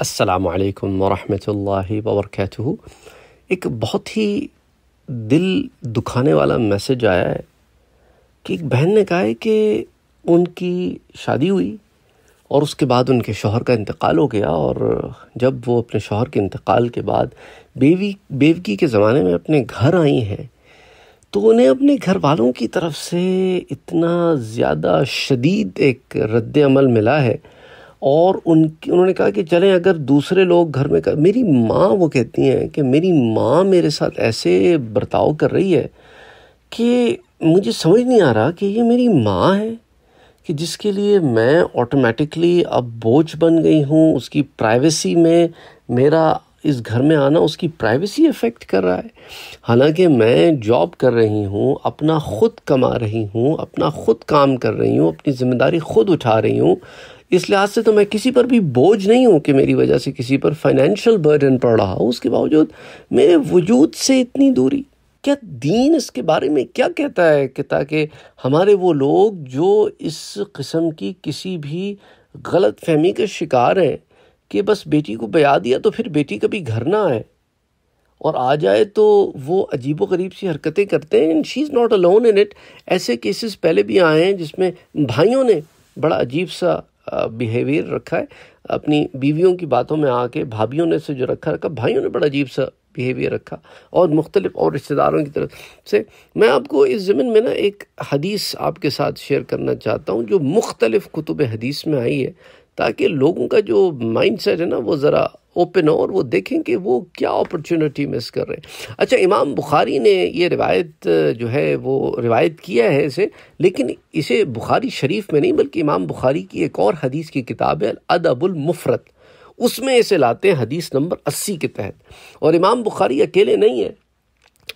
असलकम वरहमल वबरक एक बहुत ही दिल दुखाने वाला मैसेज आया है कि एक बहन ने कहा है कि उनकी शादी हुई और उसके बाद उनके शोहर का इंतकाल हो गया और जब वो अपने शोहर के इंतकाल के बाद बेवी बेवकी के ज़माने में अपने घर आई हैं तो उन्हें अपने घर वालों की तरफ से इतना ज़्यादा शदीद एक रद्द अमल मिला है और उन उन्होंने कहा कि चलें अगर दूसरे लोग घर में कर मेरी माँ वो कहती हैं कि मेरी माँ मेरे साथ ऐसे बर्ताव कर रही है कि मुझे समझ नहीं आ रहा कि ये मेरी माँ है कि जिसके लिए मैं ऑटोमेटिकली अब बोझ बन गई हूँ उसकी प्राइवेसी में मेरा इस घर में आना उसकी प्राइवेसी इफ़ेक्ट कर रहा है हालांकि मैं जॉब कर रही हूँ अपना ख़ुद कमा रही हूँ अपना ख़ुद काम कर रही हूँ अपनी ज़िम्मेदारी ख़ुद उठा रही हूँ इस लिहाज से तो मैं किसी पर भी बोझ नहीं हूँ कि मेरी वजह से किसी पर फाइनेंशियल बर्डन पड़ रहा हो उसके बावजूद मेरे वजूद से इतनी दूरी क्या दीन इसके बारे में क्या कहता है कि ताकि हमारे वो लोग जो इस किस्म की किसी भी गलत फहमी के शिकार हैं कि बस बेटी को बया दिया तो फिर बेटी कभी घर ना आए और आ जाए तो वो अजीब गरीब सी हरकतें करते हैं she is not alone in it ऐसे केसेस पहले भी आए हैं जिसमें भाइयों ने बड़ा अजीब सा बिहेवियर रखा है अपनी बीवियों की बातों में आके भाभीियों ने से जो रखा रखा भाइयों ने बड़ा अजीब सा बिहेवियर रखा और मुख्तलिफ और रिश्तेदारों की तरफ से मैं आपको इस ज़मीन में ना एक हदीस आपके साथ शेयर करना चाहता हूँ जो मुख्तलिफ कुतुब हदीस में आई है ताकि लोगों का जो माइंड सेट है ना वो ज़रा ओपन हो और वो देखें कि वो क्या अपॉर्चुनिटी मिस कर रहे हैं अच्छा इमाम बुखारी ने ये रिवायत जो है वो रिवायत किया है इसे लेकिन इसे बुखारी शरीफ में नहीं बल्कि इमाम बुखारी की एक और हदीस की किताब है अदबुलमफ़रत उसमें इसे लाते हैं हदीस नंबर अस्सी के तहत और इमाम बुखारी अकेले नहीं है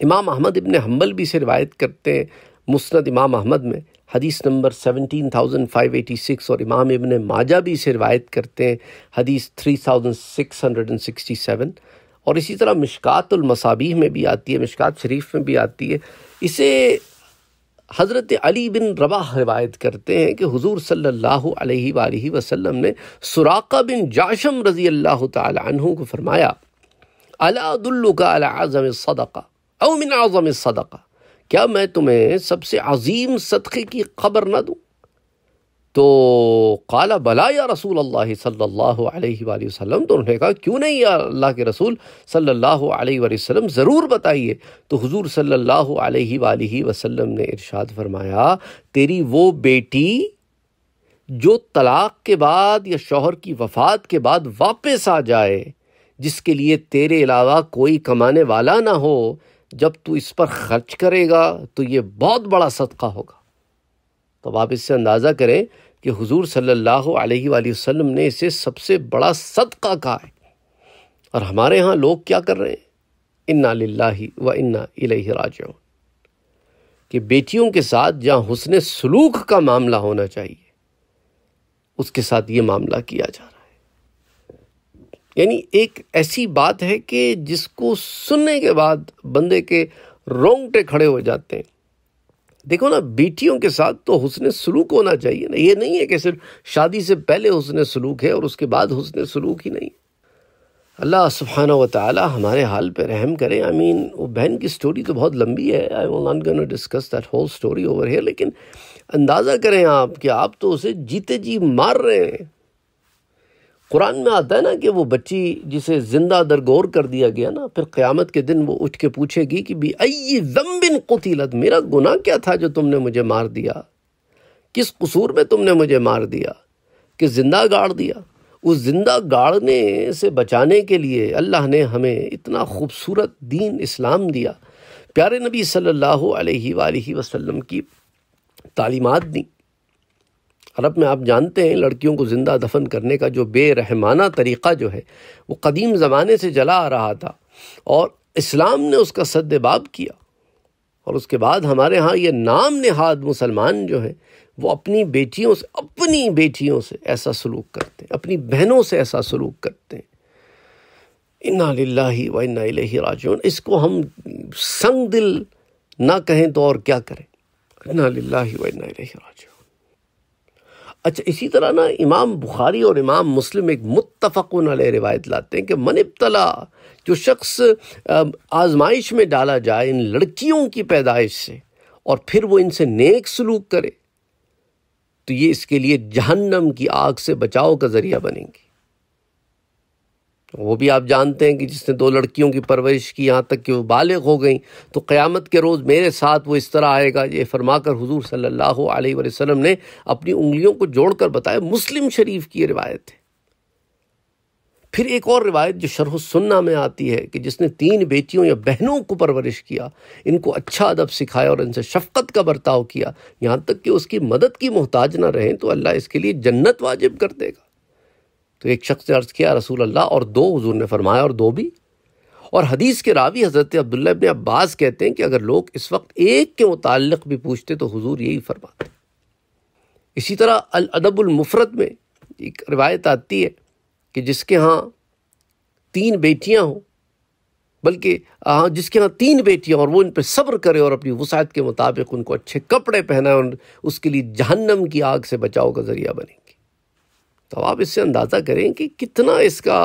इमाम अहमद इबन हम्बल भी इसे रिवायत करते हैं मुस्ंद इमाम अहमद में हदीस नंबर 17,586 और इमाम इबन माजा भी इसे रिवायत करते हैं हदीस 3,667 और इसी तरह मसाबी में भी आती है मिशकात शरीफ में भी आती है इसे हज़रत अली बिन रबा रिवायत करते हैं कि हुजूर सल्लल्लाहु अलैहि वसल्लम ने सुराका बिन जाशम रज़ी अल्लाह तु को फरमाया अलादुल्लुका अलाजम सदका अमिन आज़म सदका क्या मैं तुम्हें सबसे अजीम सदक़े की खबर ना दूँ तो काला बला या रसूल अल्लाह सल्लल्लाहु अलैहि वसल्लम तो उन्होंने कहा क्यों नहीं या अल्लाह के रसूल सल्लल्लाहु अलैहि वसल्लम ज़रूर बताइए तो हुजूर सल्लल्लाहु अलैहि वसल्लम ने इरशाद फरमाया तेरी वो बेटी जो तलाक़ के बाद या शोहर की वफ़ात के बाद वापस आ जाए जिसके लिए तेरे अलावा कोई कमाने वाला ना हो जब तू इस पर खर्च करेगा तो ये बहुत बड़ा सदका होगा तो आप इससे अंदाज़ा करें कि हुजूर सल्लल्लाहु अलैहि वसल्लम ने इसे सबसे बड़ा सदका कहा है और हमारे यहाँ लोग क्या कर रहे हैं इन्ना लाही व इन्ना राज कि बेटियों के साथ जहाँ हुसन सलूक का मामला होना चाहिए उसके साथ ये मामला किया जा रहा है यानी एक ऐसी बात है कि जिसको सुनने के बाद बंदे के रोंगटे खड़े हो जाते हैं देखो ना बेटियों के साथ तो हुसन सलूक होना चाहिए ना ये नहीं है कि सिर्फ शादी से पहले हुसन सलूक है और उसके बाद हुसन सलूक ही नहीं अल्लाह सुबहाना व ताली हमारे हाल पर रहम करे आई I मीन mean, वो बहन की स्टोरी तो बहुत लंबी है I won't discuss that whole story over है लेकिन अंदाज़ा करें आप कि आप तो उसे जीते जी मार रहे हैं कुरान में आता है ना कि वो बच्ची जिसे ज़िंदा गौर कर दिया गया ना फिर क़्यामत के दिन वो उठ के पूछेगी कि भी अई जम्बिन कुतिलत मेरा गुनाह क्या था जो तुमने मुझे मार दिया किस कसूर में तुमने मुझे मार दिया कि ज़िंदा गाड़ दिया उस ज़िंदा गाड़ने से बचाने के लिए अल्लाह ने हमें इतना खूबसूरत दीन इस्लाम दिया प्यारे नबी सल्लल्लाहु अलैहि वसल्लम की तालीमत दी अरब में आप जानते हैं लड़कियों को ज़िंदा दफन करने का जो बेरहमाना तरीक़ा जो है वो कदीम ज़माने से जला आ रहा था और इस्लाम ने उसका सदबाब किया और उसके बाद हमारे यहाँ ये नाम नहाद मुसलमान जो है वो अपनी बेटियों से अपनी बेटियों से ऐसा सलूक करते हैं अपनी बहनों से ऐसा सलूक करते हैं इन्ना लाला व इन्ना राजन इसको हम संग दिल ना कहें तो और क्या करें इन्ना व इन्ना राजन अच्छा इसी तरह ना इमाम बुखारी और इमाम मुस्लिम एक मुतफ़न अल रिवायत लाते हैं कि मन इब्तला जो शख्स आजमाइश में डाला जाए इन लड़कियों की पैदाइश से और फिर वो इनसे नेक सलूक करे तो ये इसके लिए जहन्नम की आग से बचाव का ज़रिया बनेंगे वो भी आप जानते हैं कि जिसने दो लड़कियों की परवरिश की यहाँ तक कि वो बालिग हो गई तो क़यामत के रोज़ मेरे साथ वो इस तरह आएगा ये फरमाकर हुजूर सल्लल्लाहु अलैहि वसल्लम ने अपनी उंगलियों को जोड़कर बताया मुस्लिम शरीफ की रिवायत है फिर एक और रिवायत जो शरह सुन्ना में आती है कि जिसने तीन बेटियों या बहनों को परवरिश किया इनको अच्छा अदब सिखाया और इनसे शफकत का बर्ताव किया यहाँ तक कि उसकी मदद की मोहताज ना रहें तो अल्लाह इसके लिए जन्नत वाजिब कर देगा तो एक शख्स ने अर्ज़ किया रसूल अल्लाह और दो हजूर ने फरमाया और दो भी और हदीस के रावी हज़रत अब्दुल्ला अब अब्बास कहते हैं कि अगर लोग इस वक्त एक के मुतक़ भी पूछते तो हजूर यही फरमाते इसी तरह अदबुलमफरत में एक रिवायत आती है कि जिसके यहाँ तीन बेटियाँ हों बल्कि जिसके यहाँ तीन बेटियाँ और वो इन पर सब्र करें और अपनी वसायत के मुताबिक उनको अच्छे कपड़े पहनाएं और उसके लिए जहन्नम की आग से बचाव का ज़रिया बने तो आप इससे अंदाज़ा करें कि कितना इसका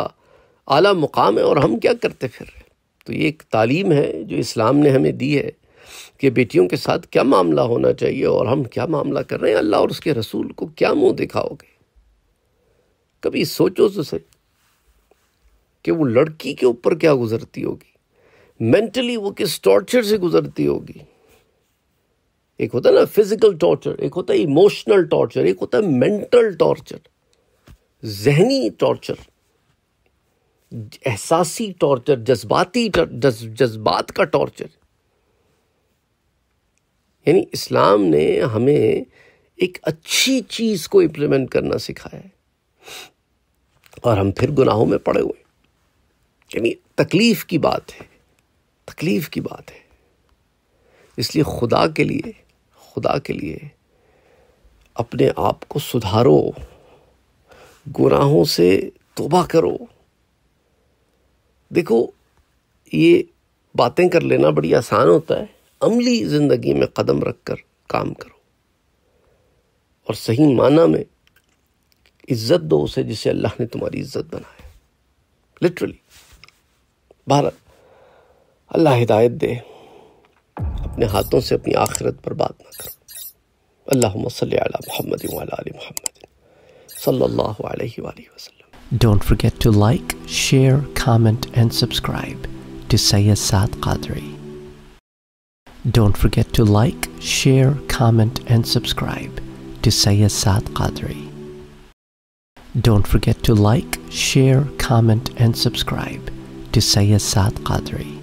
आला मुकाम है और हम क्या करते फिर रहे तो ये एक तालीम है जो इस्लाम ने हमें दी है कि बेटियों के साथ क्या मामला होना चाहिए और हम क्या मामला कर रहे हैं अल्लाह और उसके रसूल को क्या मुंह दिखाओगे कभी सोचो तो सही कि वो लड़की के ऊपर क्या गुजरती होगी मेंटली वो किस टॉर्चर से गुजरती होगी एक होता है ना फिजिकल टॉर्चर एक होता है इमोशनल टॉर्चर एक होता है मेंटल टॉर्चर जहनी टॉर्चर एहसासी टॉर्चर जज्बाती जज्बात का टॉर्चर यानी इस्लाम ने हमें एक अच्छी चीज़ को इम्प्लीमेंट करना सिखाया है और हम फिर गुनाहों में पड़े हुए यानी तकलीफ़ की बात है तकलीफ़ की बात है इसलिए खुदा के लिए खुदा के लिए अपने आप को सुधारो गुनाहों से तोबा करो देखो ये बातें कर लेना बड़ी आसान होता है अमली ज़िंदगी में कदम रख कर काम करो और सही माना में इज्जत दो उसे जिसे अल्लाह ने तुम्हारी इज्जत बनाया लिटरली भारत अल्लाह हिदायत दे अपने हाथों से अपनी आखिरत पर बात ना करो अल्लाह मसल Muhammad Muhammad sallallahu alayhi wa sallam. Don't forget to like, share, comment and subscribe to Sayyid Saad Qadri. Don't forget to like, share, comment and subscribe to Sayyid Saad Qadri. Don't forget to like, share, comment and subscribe to Sayyid Saad Qadri.